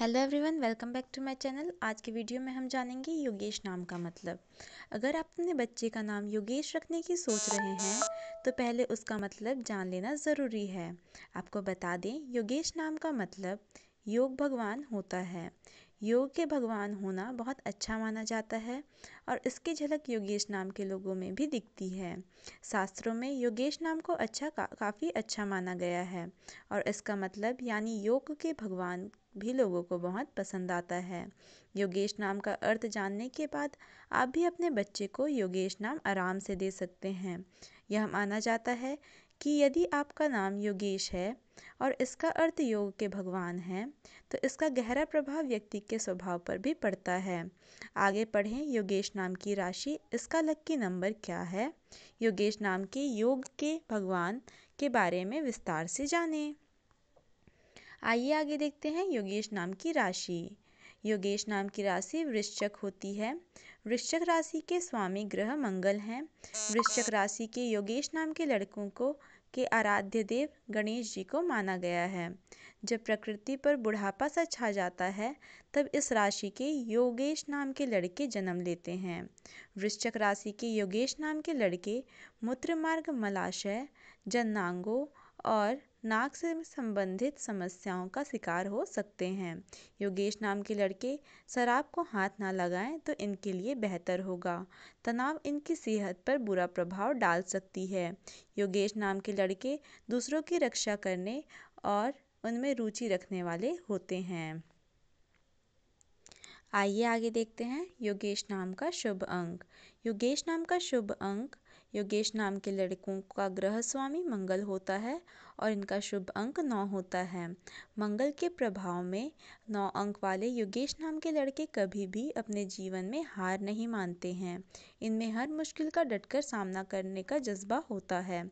hello everyone welcome back to my channel आज के video में हम जानेंगे योगेश नाम का मतलब अगर आप अपने बच्चे का नाम योगेश रखने की सोच रहे हैं तो पहले उसका मतलब जान लेना ज़रूरी है आपको बता दें योगेश नाम का मतलब योग भगवान होता है योग के भगवान होना बहुत अच्छा माना जाता है और इसकी झलक योगेश नाम के लोगों में भी दिखती है शास्त्रों में योगेश नाम को अच्छा का काफ़ी अच्छा माना गया है और इसका मतलब यानी योग के भगवान भी लोगों को बहुत पसंद आता है योगेश नाम का अर्थ जानने के बाद आप भी अपने बच्चे को योगेश नाम आराम से दे सकते हैं यह माना जाता है कि यदि आपका नाम योगेश है और इसका अर्थ योग के भगवान हैं तो इसका गहरा प्रभाव व्यक्ति के स्वभाव पर भी पड़ता है आगे पढ़ें योगेश नाम की राशि इसका लक्की नंबर क्या है योगेश नाम के योग के भगवान के बारे में विस्तार से जानें आइए आगे देखते हैं योगेश नाम की राशि योगेश नाम की राशि वृश्चक होती है वृश्चक राशि के स्वामी ग्रह मंगल हैं वृश्चक राशि के योगेश नाम के लड़कों को के आराध्य देव गणेश जी को माना गया है जब प्रकृति पर बुढ़ापा सा छा जाता है तब इस राशि के योगेश नाम के लड़के जन्म लेते हैं वृश्चक राशि के योगेश नाम के लड़के मूत्र मार्ग मलाशय जन्नांगों और नाक से संबंधित समस्याओं का शिकार हो सकते हैं योगेश नाम के लड़के शराब को हाथ ना लगाएं तो इनके लिए बेहतर होगा तनाव इनकी सेहत पर बुरा प्रभाव डाल सकती है योगेश नाम के लड़के दूसरों की रक्षा करने और उनमें रुचि रखने वाले होते हैं आइए आगे देखते हैं योगेश नाम का शुभ अंक योगेश नाम का शुभ अंक योगेश नाम के लड़कों का ग्रह स्वामी मंगल होता है और इनका शुभ अंक नौ होता है मंगल के प्रभाव में नौ अंक वाले योगेश नाम के लड़के कभी भी अपने जीवन में हार नहीं मानते हैं इनमें हर मुश्किल का डटकर सामना करने का जज्बा होता है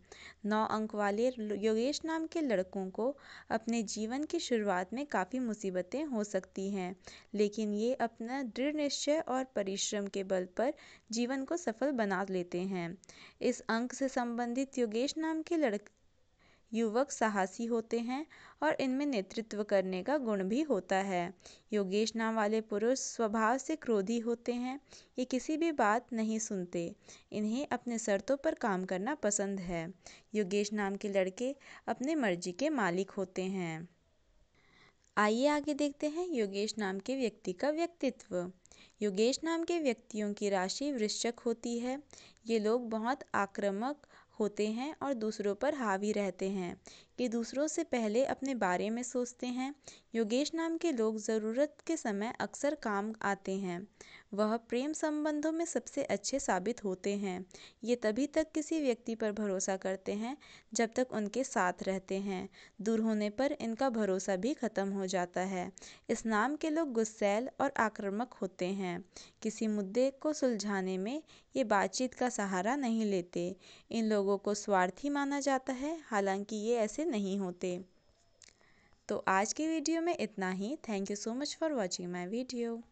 नौ अंक वाले योगेश नाम के लड़कों को अपने जीवन की शुरुआत में काफ़ी मुसीबतें हो सकती हैं लेकिन ये अपना दृढ़ निश्चय और परिश्रम के बल पर जीवन को सफल बना लेते हैं इस अंक से संबंधित योगेश नाम के लड़क युवक साहसी होते हैं और इनमें नेतृत्व करने का गुण भी होता है योगेश नाम वाले पुरुष स्वभाव से क्रोधी होते हैं ये किसी भी बात नहीं सुनते इन्हें अपने शर्तों पर काम करना पसंद है योगेश नाम के लड़के अपने मर्जी के मालिक होते हैं आइए आगे देखते हैं योगेश नाम के व्यक्ति का व्यक्तित्व योगेश नाम के व्यक्तियों की राशि वृश्चक होती है ये लोग बहुत आक्रामक होते हैं और दूसरों पर हावी रहते हैं ये दूसरों से पहले अपने बारे में सोचते हैं योगेश नाम के लोग ज़रूरत के समय अक्सर काम आते हैं वह प्रेम संबंधों में सबसे अच्छे साबित होते हैं ये तभी तक किसी व्यक्ति पर भरोसा करते हैं जब तक उनके साथ रहते हैं दूर होने पर इनका भरोसा भी खत्म हो जाता है इस नाम के लोग गुस्सैल और आक्रामक होते होते हैं किसी मुद्दे को सुलझाने में ये बातचीत का सहारा नहीं लेते इन लोगों को स्वार्थी माना जाता है हालांकि ये ऐसे नहीं होते तो आज की वीडियो में इतना ही thank you so much for watching my video